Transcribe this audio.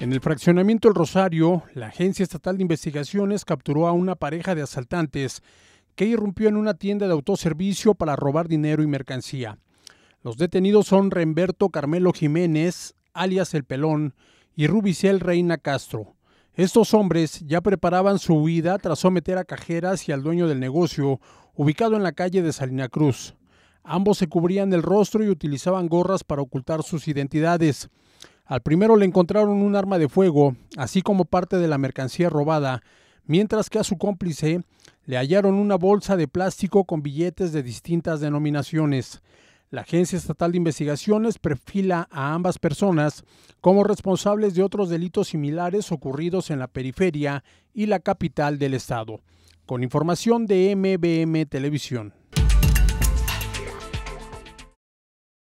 En el fraccionamiento El Rosario, la Agencia Estatal de Investigaciones capturó a una pareja de asaltantes que irrumpió en una tienda de autoservicio para robar dinero y mercancía. Los detenidos son Remberto Carmelo Jiménez, alias El Pelón, y Rubicel Reina Castro. Estos hombres ya preparaban su huida tras someter a cajeras y al dueño del negocio, ubicado en la calle de Salina Cruz. Ambos se cubrían el rostro y utilizaban gorras para ocultar sus identidades. Al primero le encontraron un arma de fuego, así como parte de la mercancía robada, mientras que a su cómplice le hallaron una bolsa de plástico con billetes de distintas denominaciones. La Agencia Estatal de Investigaciones perfila a ambas personas como responsables de otros delitos similares ocurridos en la periferia y la capital del estado. Con información de MBM Televisión.